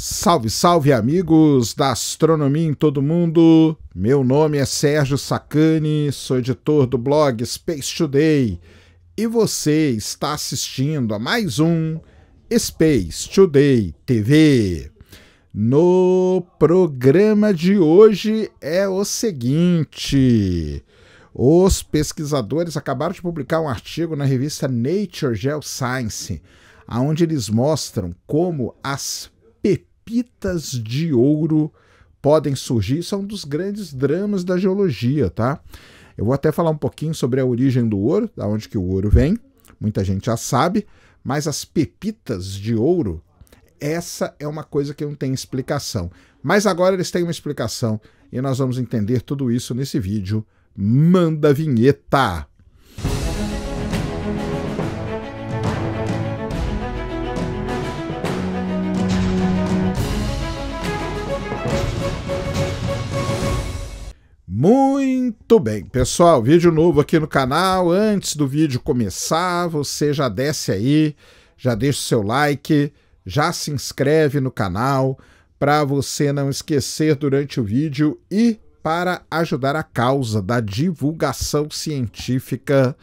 Salve, salve amigos da astronomia em todo mundo. Meu nome é Sérgio Sacani, sou editor do blog Space Today e você está assistindo a mais um Space Today TV. No programa de hoje é o seguinte: os pesquisadores acabaram de publicar um artigo na revista Nature Geoscience, onde eles mostram como as pepitas de ouro podem surgir. São é um dos grandes dramas da geologia, tá? Eu vou até falar um pouquinho sobre a origem do ouro, da onde que o ouro vem. Muita gente já sabe, mas as pepitas de ouro, essa é uma coisa que não tem explicação. Mas agora eles têm uma explicação e nós vamos entender tudo isso nesse vídeo. Manda vinheta! Muito bem, pessoal, vídeo novo aqui no canal. Antes do vídeo começar, você já desce aí, já deixa o seu like, já se inscreve no canal para você não esquecer durante o vídeo e para ajudar a causa da divulgação científica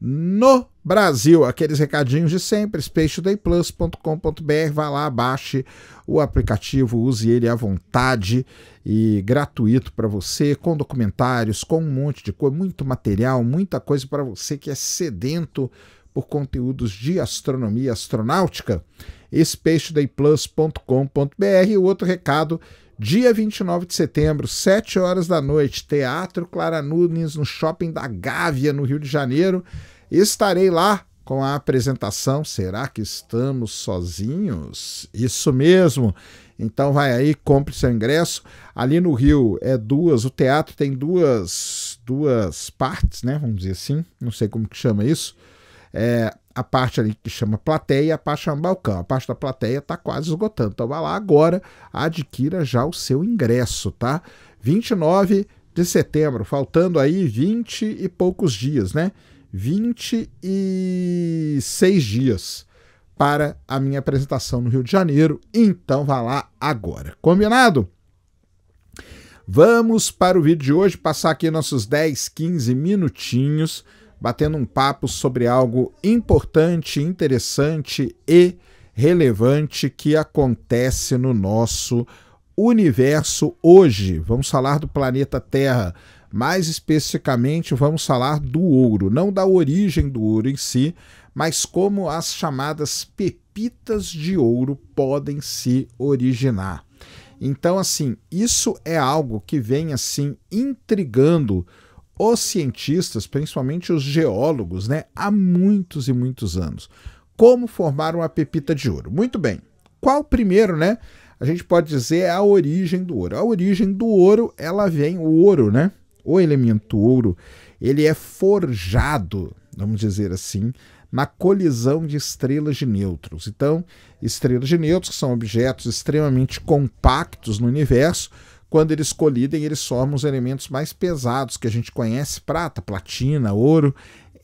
no Brasil. Aqueles recadinhos de sempre, spacetodayplus.com.br, vá lá, baixe o aplicativo, use ele à vontade e gratuito para você, com documentários, com um monte de coisa, muito material, muita coisa para você que é sedento por conteúdos de astronomia astronáutica, spacetodayplus.com.br. O outro recado Dia 29 de setembro, 7 horas da noite, Teatro Clara Nunes, no shopping da Gávea, no Rio de Janeiro. Estarei lá com a apresentação Será que estamos sozinhos? Isso mesmo. Então vai aí, compre seu ingresso. Ali no Rio é duas, o teatro tem duas duas partes, né? Vamos dizer assim, não sei como que chama isso. É, a parte ali que chama plateia e a parte chama balcão. A parte da plateia está quase esgotando. Então vá lá agora, adquira já o seu ingresso, tá? 29 de setembro, faltando aí 20 e poucos dias, né? 26 dias para a minha apresentação no Rio de Janeiro. Então vá lá agora. Combinado? Vamos para o vídeo de hoje, passar aqui nossos 10, 15 minutinhos batendo um papo sobre algo importante, interessante e relevante que acontece no nosso universo hoje. Vamos falar do planeta Terra. Mais especificamente, vamos falar do ouro, não da origem do ouro em si, mas como as chamadas pepitas de ouro podem se originar. Então, assim, isso é algo que vem assim intrigando os cientistas, principalmente os geólogos, né, há muitos e muitos anos. Como formar uma pepita de ouro? Muito bem. Qual primeiro, né? A gente pode dizer é a origem do ouro. A origem do ouro, ela vem o ouro, né? O elemento ouro, ele é forjado, vamos dizer assim, na colisão de estrelas de nêutrons. Então, estrelas de nêutrons são objetos extremamente compactos no universo quando eles colidem, eles formam os elementos mais pesados que a gente conhece: prata, platina, ouro,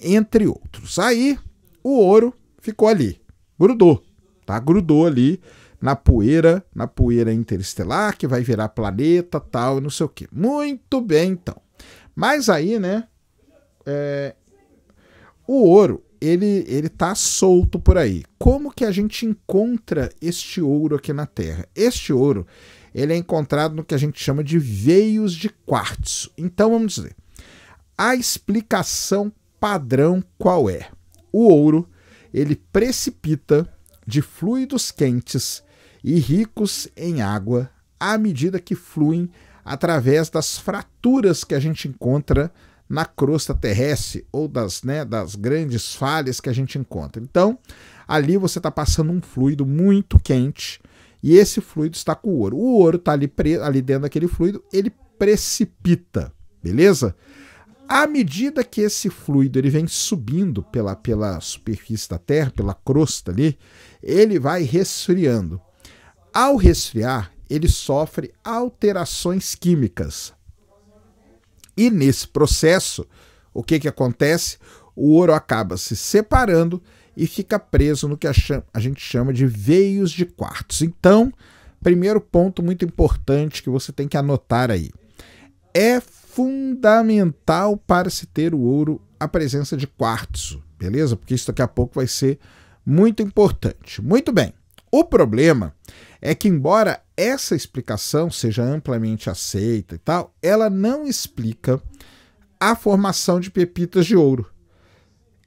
entre outros. Aí o ouro ficou ali, grudou, tá? Grudou ali na poeira, na poeira interestelar, que vai virar planeta, tal, não sei o que. Muito bem, então. Mas aí, né? É, o ouro, ele, ele tá solto por aí. Como que a gente encontra este ouro aqui na Terra? Este ouro, ele é encontrado no que a gente chama de veios de quartzo. Então vamos dizer, a explicação padrão qual é? O ouro, ele precipita de fluidos quentes e ricos em água à medida que fluem através das fraturas que a gente encontra na crosta terrestre ou das, né, das grandes falhas que a gente encontra. Então, ali você está passando um fluido muito quente e esse fluido está com o ouro. O ouro está ali, ali dentro daquele fluido, ele precipita, beleza? À medida que esse fluido ele vem subindo pela, pela superfície da Terra, pela crosta ali, ele vai resfriando. Ao resfriar, ele sofre alterações químicas. E nesse processo, o que, que acontece? O ouro acaba se separando e fica preso no que a gente chama de veios de quartzo. Então, primeiro ponto muito importante que você tem que anotar aí. É fundamental para se ter o ouro a presença de quartzo, beleza? Porque isso daqui a pouco vai ser muito importante. Muito bem. O problema é que, embora essa explicação seja amplamente aceita e tal, ela não explica a formação de pepitas de ouro.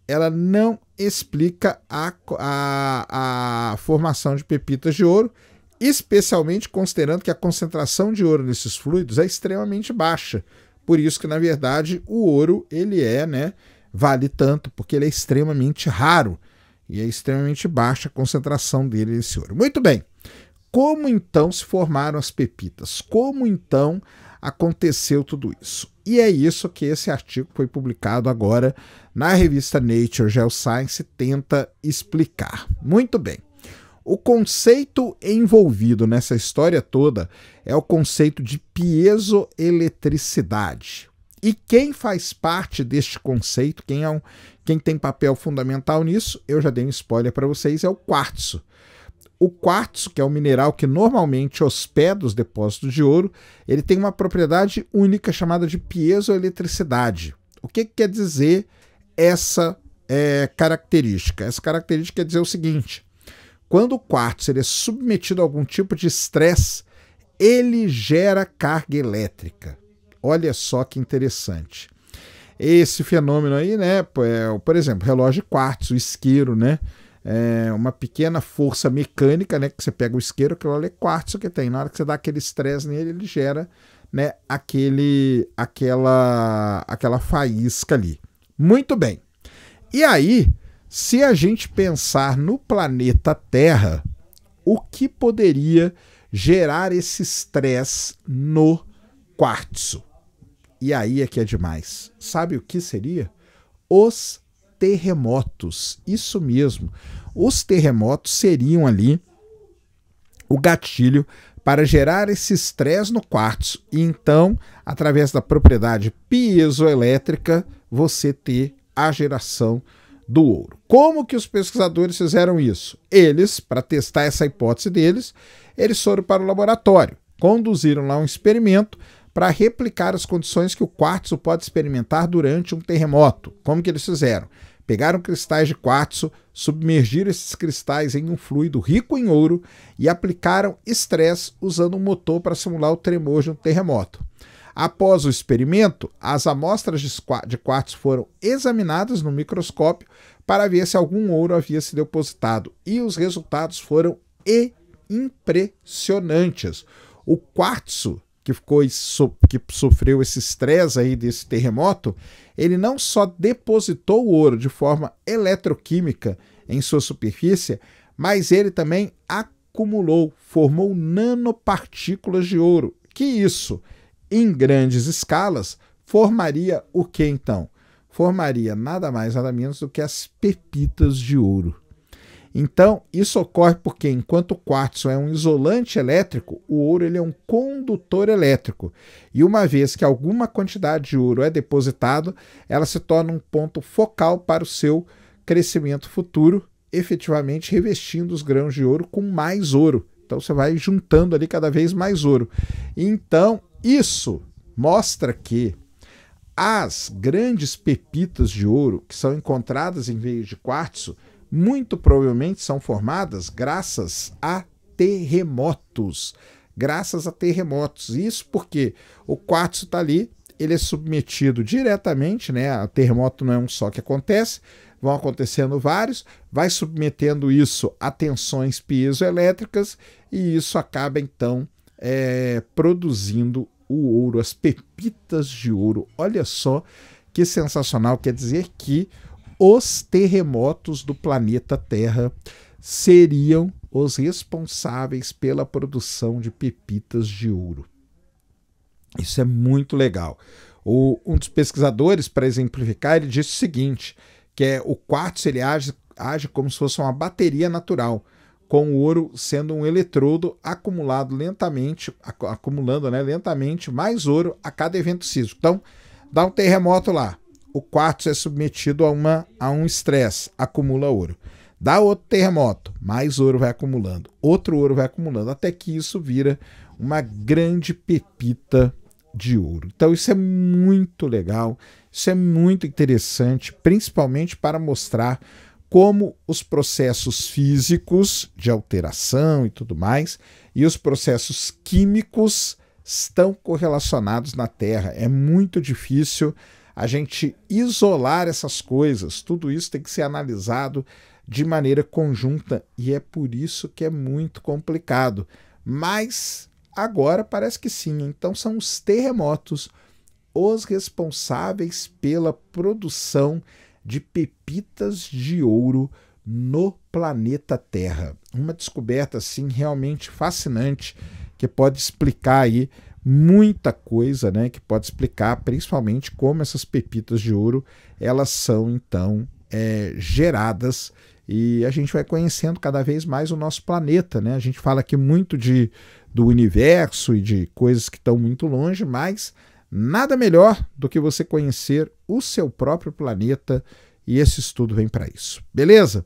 Ela não explica a, a, a formação de pepitas de ouro, especialmente considerando que a concentração de ouro nesses fluidos é extremamente baixa. Por isso que, na verdade, o ouro ele é, né, vale tanto, porque ele é extremamente raro e é extremamente baixa a concentração dele nesse ouro. Muito bem. Como então se formaram as pepitas? Como então aconteceu tudo isso? E é isso que esse artigo foi publicado agora na revista Nature Geoscience tenta explicar. Muito bem. O conceito envolvido nessa história toda é o conceito de piezoeletricidade. E quem faz parte deste conceito, quem, é um, quem tem papel fundamental nisso, eu já dei um spoiler para vocês, é o quartzo. O quartzo, que é o mineral que normalmente hospeda os depósitos de ouro, ele tem uma propriedade única chamada de piezoeletricidade. O que, que quer dizer essa é, característica? Essa característica quer dizer o seguinte: quando o quartzo ele é submetido a algum tipo de estresse, ele gera carga elétrica. Olha só que interessante. Esse fenômeno aí, né? É por exemplo, relógio de quartzo, isqueiro, né? é, uma pequena força mecânica, né? Que você pega o isqueiro, aquilo ali é quartzo que tem. Na hora que você dá aquele estresse nele, ele gera né, aquele, aquela, aquela faísca ali. Muito bem. E aí, se a gente pensar no planeta Terra, o que poderia gerar esse estresse no quartzo? E aí é que é demais. Sabe o que seria? Os terremotos. Isso mesmo. Os terremotos seriam ali o gatilho para gerar esse estresse no quartzo e então, através da propriedade piezoelétrica, você ter a geração do ouro. Como que os pesquisadores fizeram isso? Eles, para testar essa hipótese deles, eles foram para o laboratório, conduziram lá um experimento para replicar as condições que o quartzo pode experimentar durante um terremoto. Como que eles fizeram? Pegaram cristais de quartzo, submergiram esses cristais em um fluido rico em ouro e aplicaram estresse usando um motor para simular o tremor de um terremoto. Após o experimento, as amostras de quartzo foram examinadas no microscópio para ver se algum ouro havia se depositado e os resultados foram impressionantes. O quartzo que ficou que sofreu esse estresse aí desse terremoto, ele não só depositou o ouro de forma eletroquímica em sua superfície, mas ele também acumulou, formou nanopartículas de ouro. Que isso, em grandes escalas, formaria o que então? Formaria nada mais nada menos do que as pepitas de ouro. Então, isso ocorre porque enquanto o quartzo é um isolante elétrico, o ouro ele é um condutor elétrico. E uma vez que alguma quantidade de ouro é depositado, ela se torna um ponto focal para o seu crescimento futuro, efetivamente revestindo os grãos de ouro com mais ouro. Então você vai juntando ali cada vez mais ouro. Então, isso mostra que as grandes pepitas de ouro que são encontradas em veios de quartzo muito provavelmente são formadas graças a terremotos. Graças a terremotos. Isso porque o quartzo está ali, ele é submetido diretamente, né? O terremoto não é um só que acontece, vão acontecendo vários, vai submetendo isso a tensões piezoelétricas e isso acaba então é, produzindo o ouro, as pepitas de ouro. Olha só que sensacional, quer dizer que os terremotos do planeta Terra seriam os responsáveis pela produção de pepitas de ouro. Isso é muito legal. O, um dos pesquisadores, para exemplificar, ele disse o seguinte, que é o quartzo ele age, age como se fosse uma bateria natural, com o ouro sendo um eletrodo acumulado lentamente, acumulando né, lentamente mais ouro a cada evento sísmico. Então, dá um terremoto lá, o quartzo é submetido a, uma, a um estresse, acumula ouro. Dá outro terremoto, mais ouro vai acumulando, outro ouro vai acumulando, até que isso vira uma grande pepita de ouro. Então isso é muito legal, isso é muito interessante, principalmente para mostrar como os processos físicos de alteração e tudo mais e os processos químicos estão correlacionados na Terra. É muito difícil a gente isolar essas coisas, tudo isso tem que ser analisado de maneira conjunta e é por isso que é muito complicado. Mas agora parece que sim, então são os terremotos os responsáveis pela produção de pepitas de ouro no planeta Terra. Uma descoberta assim realmente fascinante que pode explicar aí muita coisa, né, que pode explicar, principalmente como essas pepitas de ouro elas são então é, geradas e a gente vai conhecendo cada vez mais o nosso planeta, né? A gente fala aqui muito de do universo e de coisas que estão muito longe, mas nada melhor do que você conhecer o seu próprio planeta e esse estudo vem para isso. Beleza?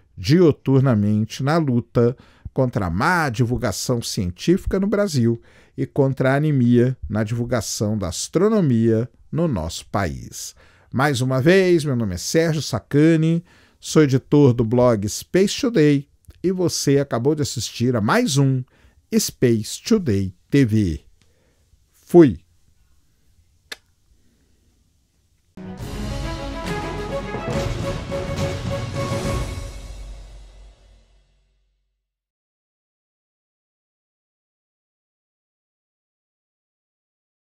dioturnamente na luta contra a má divulgação científica no Brasil e contra a anemia na divulgação da astronomia no nosso país. Mais uma vez, meu nome é Sérgio Sacani, sou editor do blog Space Today e você acabou de assistir a mais um Space Today TV. Fui!